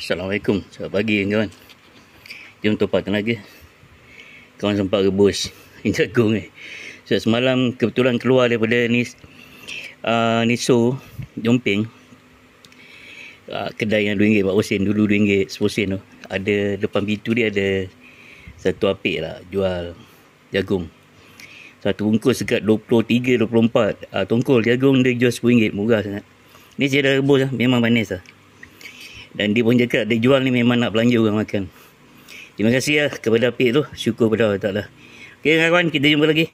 Assalamualaikum. Selamat pagi kawan. Jom topak lagi. Kawan sempat rebus. Ingat gong ni. Eh. So, semalam kebetulan keluar daripada ni uh, Niso Jomping uh, kedai yang RM2, 40 dulu RM2, 10 tu ada depan pintu dia ada satu apik lah jual jagung satu bungkus dekat 23 24 uh, tongkol jagung dia jual RM10 murah sangat ni saya dah rebus lah memang manis lah dan dia pun cakap dia jual ni memang nak belanja orang makan. Terima kasih lah kepada Pik tu. Syukur pada Allah Ta'ala. Okay kawan-kawan kita jumpa lagi.